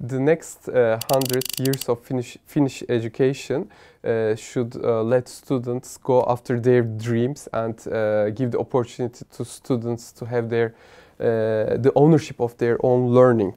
the next uh, hundred years of Finnish, Finnish education uh, should uh, let students go after their dreams and uh, give the opportunity to students to have their uh, the ownership of their own learning.